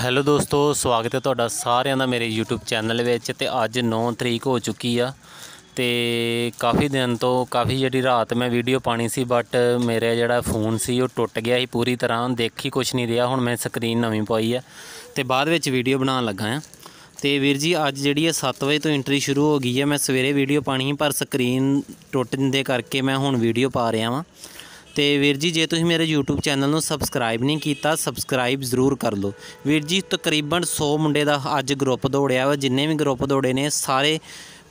hello ਦੋਸਤੋ ਸਵਾਗਤ ਹੈ ਤੁਹਾਡਾ ਸਾਰਿਆਂ ਦਾ ਮੇਰੇ YouTube ਚੈਨਲ ਵਿੱਚ ਤੇ ਅੱਜ 9 ਤਰੀਕ ਹੋ ਚੁੱਕੀ ਆ ਤੇ ਕਾਫੀ ਦਿਨ ਤੋਂ ਕਾਫੀ ਜਿਹੜੀ ਰਾਤ ਮੈਂ ਵੀਡੀਓ ਪਾਣੀ ਸੀ ਬਟ ਮੇਰੇ ਜਿਹੜਾ ਫੋਨ ਸੀ ਉਹ ਟੁੱਟ ਗਿਆ ਸੀ ਪੂਰੀ ਤਰ੍ਹਾਂ ਦੇਖੀ ਕੁਝ ਨਹੀਂ ਰਿਹਾ ਹੁਣ ਮੈਂ ਸਕਰੀਨ ਨਵੀਂ ਪਾਈ ਆ ਤੇ ਬਾਅਦ ਵਿੱਚ ਵੀਡੀਓ ਬਣਾਉਣ ਲੱਗਾ ਆ ਤੇ ਵੀਰ ਜੀ ਅੱਜ ਜਿਹੜੀ ਹੈ 7 ਵਜੇ ਤੋਂ ਐਂਟਰੀ ਸ਼ੁਰੂ ਹੋ ਗਈ ਹੈ ਮੈਂ ਸਵੇਰੇ ਵੀਡੀਓ ਪਾਣੀ ਪਰ ਸਕਰੀਨ ਟੁੱਟਣ ਦੇ ਕਰਕੇ ਮੈਂ ਹੁਣ ਵੀਡੀਓ ਪਾ ਰਿਹਾ ਵਾਂ ਤੇ ਵੀਰ ਜੀ ਜੇ ਤੁਸੀਂ ਮੇਰੇ YouTube ਚੈਨਲ ਨੂੰ ਸਬਸਕ੍ਰਾਈਬ ਨਹੀਂ ਕੀਤਾ ਸਬਸਕ੍ਰਾਈਬ ਜ਼ਰੂਰ ਕਰ ਲਓ ਵੀਰ ਜੀ ਤਕਰੀਬਨ 100 ਮੁੰਡੇ ਦਾ ਅੱਜ ਗਰੁੱਪ ਦੌੜਿਆ ਵਾ ਜਿੰਨੇ ਵੀ ਗਰੁੱਪ ਦੌੜੇ ਨੇ ਸਾਰੇ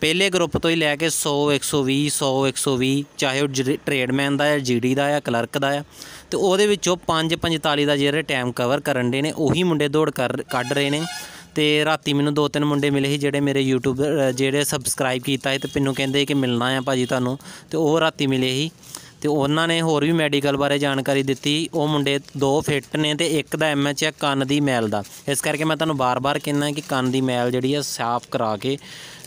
ਪਹਿਲੇ ਗਰੁੱਪ ਤੋਂ ਹੀ ਲੈ ਕੇ 100 120 100 120 ਚਾਹੇ ਉਹ ਟ੍ਰੇਡਮੈਨ ਦਾ ਹੈ ਜੀਡੀ ਦਾ ਹੈ ਕਲਰਕ ਦਾ ਹੈ ਤੇ ਉਹਦੇ ਵਿੱਚੋਂ 5 45 ਦਾ ਜਿਹੜੇ ਟਾਈਮ ਕਵਰ ਕਰਨ ਦੇ ਨੇ ਉਹੀ ਮੁੰਡੇ ਦੌੜ ਕਰ ਕੱਢ ਰਹੇ ਨੇ ਤੇ ਰਾਤੀ ਮੈਨੂੰ ਦੋ ਤਿੰਨ ਮੁੰਡੇ ਮਿਲੇ ਸੀ ਜਿਹੜੇ ਮੇਰੇ YouTube ਜਿਹੜੇ ਸਬਸਕ੍ਰਾਈਬ ਕੀਤਾ ਹੈ ਤੇ ਪਿੰਨੂ ਕਹਿੰਦੇ ਕਿ ਮਿਲਣਾ ਆ ਭਾਜੀ ਤੁਹਾਨੂੰ ਤੇ ਉਹ ਰਾਤੀ ਮਿਲੇ ਸੀ ਤੇ ਉਹਨਾਂ ਨੇ ਹੋਰ ਵੀ ਮੈਡੀਕਲ ਬਾਰੇ ਜਾਣਕਾਰੀ ਦਿੱਤੀ ਉਹ ਮੁੰਡੇ ਦੋ ਫਿੱਟ ਨੇ ਤੇ ਇੱਕ ਦਾ ਐਮਐਚ ਹੈ ਕੰਨ ਦੀ ਮੈਲ ਦਾ ਇਸ ਕਰਕੇ ਮੈਂ ਤੁਹਾਨੂੰ ਬਾਰ-ਬਾਰ ਕਹਿੰਦਾ ਕਿ ਕੰਨ ਦੀ ਮੈਲ ਜਿਹੜੀ ਹੈ ਸਾਫ਼ ਕਰਾ ਕੇ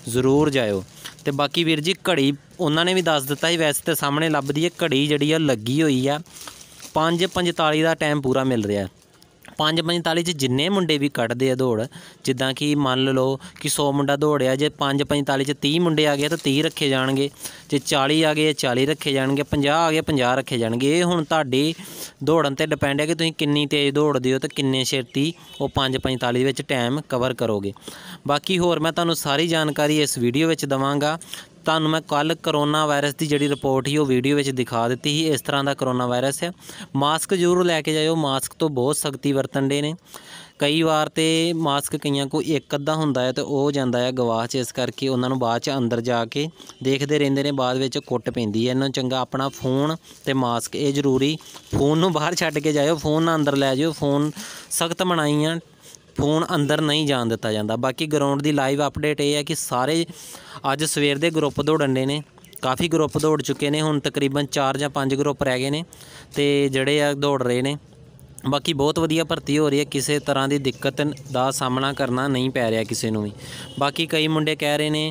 ਜ਼ਰੂਰ ਜਾਇਓ ਤੇ ਬਾਕੀ ਵੀਰ ਜੀ ਘੜੀ ਉਹਨਾਂ ਨੇ ਵੀ ਦੱਸ ਦਿੱਤਾ ਸੀ ਵੈਸੇ ਤੇ ਸਾਹਮਣੇ ਲੱਭਦੀ ਹੈ ਘੜੀ ਜਿਹੜੀ ਆ ਲੱਗੀ ਹੋਈ ਆ 5:45 ਦਾ ਟਾਈਮ ਪੂਰਾ ਮਿਲ ਰਿਹਾ 5:45 'ਚ ਜਿੰਨੇ ਮੁੰਡੇ ਵੀ ਕੱਢਦੇ ਆ ਦੌੜ ਜਿੱਦਾਂ ਕਿ ਮੰਨ ਲਓ ਕਿ 100 ਮੁੰਡਾ ਦੌੜਿਆ ਜੇ 5:45 'ਚ 30 ਮੁੰਡੇ ਆ ਗਏ ਤਾਂ 30 ਰੱਖੇ ਜਾਣਗੇ ਜੇ 40 ਆ ਗਏ 40 ਰੱਖੇ ਜਾਣਗੇ 50 ਆ ਗਏ 50 ਰੱਖੇ ਜਾਣਗੇ ਇਹ ਹੁਣ ਤੁਹਾਡੀ ਦੌੜਨ ਤੇ ਡਿਪੈਂਡ ਹੈ ਕਿ ਤੁਸੀਂ ਕਿੰਨੀ ਤੇਜ਼ ਦੌੜਦੇ ਹੋ ਤੇ ਕਿੰਨੇ ਛੇਤੀ ਉਹ 5:45 ਵਿੱਚ ਟਾਈਮ ਕਵਰ ਕਰੋਗੇ ਬਾਕੀ ਹੋਰ ਮੈਂ ਤੁਹਾਨੂੰ ਸਾਰੀ ਜਾਣਕਾਰੀ ਇਸ ਵੀਡੀਓ ਵਿੱਚ ਦਵਾਂਗਾ ਤੁਹਾਨੂੰ ਮੈਂ ਕੱਲ ਕਰੋਨਾ ਵਾਇਰਸ ਦੀ ਜਿਹੜੀ ਰਿਪੋਰਟ ਹੀ ਉਹ ਵੀਡੀਓ ਵਿੱਚ ਦਿਖਾ ਦਿੱਤੀ ਸੀ ਇਸ ਤਰ੍ਹਾਂ ਦਾ ਕਰੋਨਾ ਵਾਇਰਸ ਹੈ ਮਾਸਕ ਜ਼ਰੂਰ ਲੈ ਕੇ ਜਾਇਓ ਮਾਸਕ ਤੋਂ ਬਹੁਤ ਸਖਤੀ ਵਰਤਣ ਦੇ ਨੇ ਕਈ ਵਾਰ ਤੇ ਮਾਸਕ ਕਈਆਂ ਕੋ ਇੱਕ ਅੱਧਾ ਹੁੰਦਾ ਹੈ ਤੇ ਉਹ ਜਾਂਦਾ ਹੈ ਗਵਾਹ ਚ ਇਸ ਕਰਕੇ ਉਹਨਾਂ ਨੂੰ ਬਾਅਦ ਚ ਅੰਦਰ ਜਾ ਕੇ ਦੇਖਦੇ ਰਹਿੰਦੇ ਨੇ ਬਾਅਦ ਵਿੱਚ ਕੁੱਟ ਪੈਂਦੀ ਹੈ ਇਹਨਾਂ ਨੂੰ ਚੰਗਾ ਆਪਣਾ ਫੋਨ ਤੇ ਮਾਸਕ ਇਹ ਜ਼ਰੂਰੀ ਫੋਨ ਨੂੰ ਬਾਹਰ ਛੱਡ ਕੇ ਜਾਇਓ ਫੋਨ ਨਾ ਅੰਦਰ ਲੈ ਜਾਇਓ ਫੋਨ ਸਖਤ ਬਣਾਈਆਂ ਫੋਨ ਅੰਦਰ ਨਹੀਂ ਜਾਣ ਦਿੱਤਾ ਜਾਂਦਾ ਬਾਕੀ ਗਰਾਊਂਡ ਦੀ ਲਾਈਵ ਅਪਡੇਟ ਇਹ ਹੈ ਕਿ ਸਾਰੇ ਅੱਜ ਸਵੇਰ ਦੇ ਗਰੁੱਪ ਦੌੜਨ ਦੇ ਨੇ ਕਾਫੀ ਗਰੁੱਪ ਦੌੜ ਚੁੱਕੇ ਨੇ ਹੁਣ ਤਕਰੀਬਨ 4 ਜਾਂ 5 ਗਰੁੱਪ ਰਹਿ ਗਏ ਨੇ ਤੇ ਜਿਹੜੇ ਆ ਦੌੜ ਰਹੇ ਨੇ ਬਾਕੀ ਬਹੁਤ ਵਧੀਆ ਭਰਤੀ ਹੋ ਰਹੀ ਹੈ ਕਿਸੇ ਤਰ੍ਹਾਂ ਦੀ ਦਿੱਕਤ ਦਾ ਸਾਹਮਣਾ ਕਰਨਾ ਨਹੀਂ ਪੈ ਰਿਹਾ ਕਿਸੇ ਨੂੰ ਵੀ ਬਾਕੀ ਕਈ ਮੁੰਡੇ ਕਹਿ ਰਹੇ ਨੇ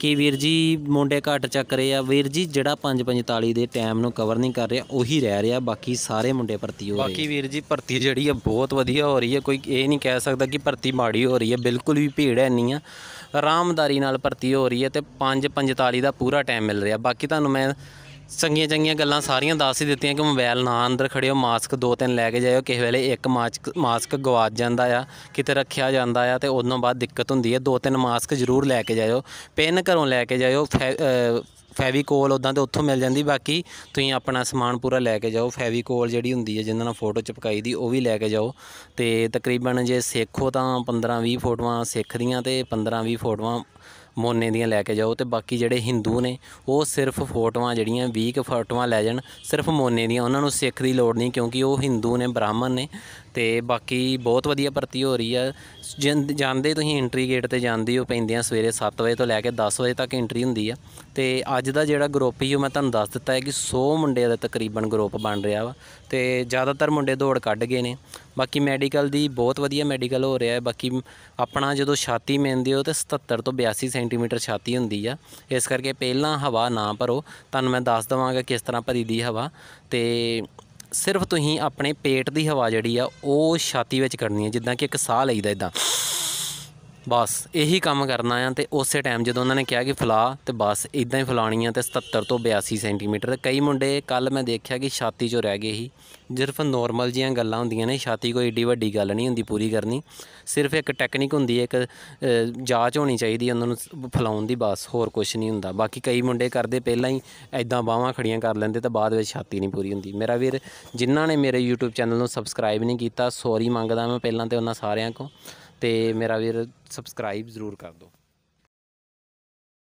ਕਿ ਵੀਰ ਜੀ ਮੁੰਡੇ ਘੱਟ ਚੱਕ ਰਹੇ ਆ ਵੀਰ ਜੀ ਜਿਹੜਾ 5:45 ਦੇ ਟਾਈਮ ਨੂੰ ਕਵਰ ਨਹੀਂ ਕਰ ਰਿਹਾ ਉਹੀ ਰਹਿ ਰਿਹਾ ਬਾਕੀ ਸਾਰੇ ਮੁੰਡੇ ਭਰਤੀ ਹੋ ਰਹੇ ਬਾਕੀ ਵੀਰ ਜੀ ਭਰਤੀ ਜਿਹੜੀ ਆ ਬਹੁਤ ਵਧੀਆ ਹੋ ਰਹੀ ਹੈ ਕੋਈ ਇਹ ਨਹੀਂ ਕਹਿ ਸਕਦਾ ਕਿ ਭਰਤੀ ਮਾੜੀ ਹੋ ਰਹੀ ਹੈ ਬਿਲਕੁਲ ਵੀ ਭੀੜ ਹੈ ਨਹੀਂ ਆ ਆਰਾਮਦਾਰੀ ਨਾਲ ਭਰਤੀ ਹੋ ਰਹੀ ਹੈ ਤੇ 5:45 ਦਾ ਪੂਰਾ ਟਾਈਮ ਮਿਲ ਰਿਹਾ ਬਾਕੀ ਤੁਹਾਨੂੰ ਮੈਂ ਚੰਗੀਆਂ ਚੰਗੀਆਂ ਗੱਲਾਂ ਸਾਰੀਆਂ ਦੱਸ ਹੀ ਦਿੱਤੀਆਂ ਕਿ ਮੋਬਾਈਲ ਨਾ ਅੰਦਰ ਖੜਿਓ ਮਾਸਕ ਦੋ ਤਿੰਨ ਲੈ ਕੇ ਜਾਇਓ ਕਿਸੇ ਵੇਲੇ ਇੱਕ ਮਾਸਕ ਮਾਸਕ ਗਵਾਚ ਜਾਂਦਾ ਆ ਕਿਤੇ ਰੱਖਿਆ ਜਾਂਦਾ ਆ ਤੇ ਉਦੋਂ ਬਾਅਦ ਦਿੱਕਤ ਹੁੰਦੀ ਹੈ ਦੋ ਤਿੰਨ ਮਾਸਕ ਜ਼ਰੂਰ ਲੈ ਕੇ ਜਾਇਓ ਪੈਨ ਘਰੋਂ ਲੈ ਕੇ ਜਾਇਓ ਫੈਵੀਕੋਲ ਉਦਾਂ ਤੇ ਉੱਥੋਂ ਮਿਲ ਜਾਂਦੀ ਬਾਕੀ ਤੁਸੀਂ ਆਪਣਾ ਸਮਾਨ ਪੂਰਾ ਲੈ ਕੇ ਜਾਓ ਫੈਵੀਕੋਲ ਜਿਹੜੀ ਹੁੰਦੀ ਹੈ ਜਿੰਨਾਂ ਨਾਲ ਫੋਟੋ ਚਿਪਕਾਈ ਦੀ ਉਹ ਵੀ ਲੈ ਕੇ ਜਾਓ ਤੇ ਤਕਰੀਬਨ ਜੇ ਸਿੱਖੋ ਤਾਂ 15 20 ਫੋਟੋਆਂ ਸਿੱਖ ਦੀਆਂ ਤੇ 15 20 ਫੋਟੋਆਂ ਮੋਨੇ ਦੀਆਂ ਲੈ ਕੇ ਜਾਓ ਤੇ ਬਾਕੀ ਜਿਹੜੇ ਹਿੰਦੂ ਨੇ ਉਹ ਸਿਰਫ ਫੋਟੋਆਂ ਜਿਹੜੀਆਂ 20 ਫੋਟੋਆਂ ਲੈ ਜਾਣ ਸਿਰਫ ਮੋਨੇ ਦੀਆਂ ਉਹਨਾਂ ਨੂੰ ਸਿੱਖ ਦੀ ਲੋੜ ਨਹੀਂ ਕਿਉਂਕਿ ਉਹ ਹਿੰਦੂ ਨੇ ਬ੍ਰਾਹਮਣ ਨੇ ਤੇ ਬਾਕੀ ਬਹੁਤ ਵਧੀਆ ਭਰਤੀ ਹੋ ਰਹੀ ਆ ਜਾਣਦੇ ਤੁਸੀਂ ਐਂਟਰੀ ਗੇਟ ਤੇ ਜਾਂਦੇ ਹੋ ਪੈਂਦੀਆਂ ਸਵੇਰੇ 7 ਵਜੇ ਤੋਂ ਲੈ ਕੇ 10 ਵਜੇ ਤੱਕ ਐਂਟਰੀ ਹੁੰਦੀ ਆ ਤੇ ਅੱਜ ਦਾ ਜਿਹੜਾ ਗਰੁੱਪ ਹੀ ਉਹ ਮੈਂ ਤੁਹਾਨੂੰ ਦੱਸ ਦਿੱਤਾ ਹੈ ਕਿ 100 ਮੁੰਡਿਆਂ ਦਾ ਤਕਰੀਬਨ ਗਰੁੱਪ ਬਣ ਰਿਹਾ ਵਾ ਤੇ ਜ਼ਿਆਦਾਤਰ ਮੁੰਡੇ ਦੌੜ ਕੱਢ ਗਏ ਨੇ ਬਾਕੀ ਮੈਡੀਕਲ ਦੀ ਬਹੁਤ ਵਧੀਆ ਮੈਡੀਕਲ ਹੋ ਰਿਹਾ ਹੈ ਬਾਕੀ ਆਪਣਾ ਜਦੋਂ ਛਾਤੀ ਮੈਂਦੇ ਹੋ ਤੇ 77 ਤੋਂ 82 ਸੈਂਟੀਮੀਟਰ ਛਾਤੀ ਹੁੰਦੀ ਆ ਇਸ ਕਰਕੇ ਪਹਿਲਾਂ ਹਵਾ ਨਾ ਭਰੋ ਤੁਹਾਨੂੰ ਮੈਂ ਦੱਸ ਦਵਾਂਗਾ ਕਿਸ ਤਰ੍ਹਾਂ ਭਰੀਦੀ ਹਵਾ ਤੇ ਸਿਰਫ ਤੁਸੀਂ ਆਪਣੇ ਪੇਟ ਦੀ ਹਵਾ ਜਿਹੜੀ ਆ ਉਹ ਛਾਤੀ ਵਿੱਚ ਕਰਨੀ ਹੈ ਜਿੱਦਾਂ ਕਿ ਇੱਕ ਸਾਹ ਲਈਦਾ ਇਦਾਂ ਬਸ ਇਹੀ ਕੰਮ ਕਰਨਾ ਆ ਤੇ ਉਸੇ ਟਾਈਮ ਜਦੋਂ ਉਹਨਾਂ ਨੇ ਕਿਹਾ ਕਿ ਫਲਾ ਤੇ ਬਸ ਇਦਾਂ ਹੀ ਫਲਾਣੀ ਆ ਤੇ 77 ਤੋਂ 82 ਸੈਂਟੀਮੀਟਰ ਕਈ ਮੁੰਡੇ ਕੱਲ ਮੈਂ ਦੇਖਿਆ ਕਿ ਛਾਤੀ 'ਚੋਂ ਰਹਿ ਗਏ ਸੀ ਜਿਰਫ ਨੋਰਮਲ ਜੀਆਂ ਗੱਲਾਂ ਹੁੰਦੀਆਂ ਨੇ ਛਾਤੀ ਕੋਈ ਏਡੀ ਵੱਡੀ ਗੱਲ ਨਹੀਂ ਹੁੰਦੀ ਪੂਰੀ ਕਰਨੀ ਸਿਰਫ ਇੱਕ ਟੈਕਨੀਕ ਹੁੰਦੀ ਹੈ ਇੱਕ ਜਾਂਚ ਹੋਣੀ ਚਾਹੀਦੀ ਉਹਨਾਂ ਨੂੰ ਫਲਾਉਣ ਦੀ ਬਸ ਹੋਰ ਕੁਝ ਨਹੀਂ ਹੁੰਦਾ ਬਾਕੀ ਕਈ ਮੁੰਡੇ ਕਰਦੇ ਪਹਿਲਾਂ ਹੀ ਐਦਾਂ ਬਾਹਾਂ ਖੜੀਆਂ ਕਰ ਲੈਂਦੇ ਤਾਂ ਬਾਅਦ ਵਿੱਚ ਛਾਤੀ ਨਹੀਂ ਪੂਰੀ ਹੁੰਦੀ ਮੇਰਾ ਵੀਰ ਜਿਨ੍ਹਾਂ ਨੇ ਮੇਰੇ YouTube ਚੈਨਲ ਨੂੰ ਸਬਸਕ੍ਰਾਈਬ ਨਹੀਂ ਕੀਤਾ ਸੌਰੀ ਮੰਗਦਾ ਮੈਂ ਪਹਿਲਾਂ ਤੇ ਉਹਨਾਂ ਸਾਰਿਆਂ ਕੋ ਤੇ ਮੇਰਾ ਵੀਰ ਸਬਸਕ੍ਰਾਈਬ ਜ਼ਰੂਰ ਕਰ ਦਿਓ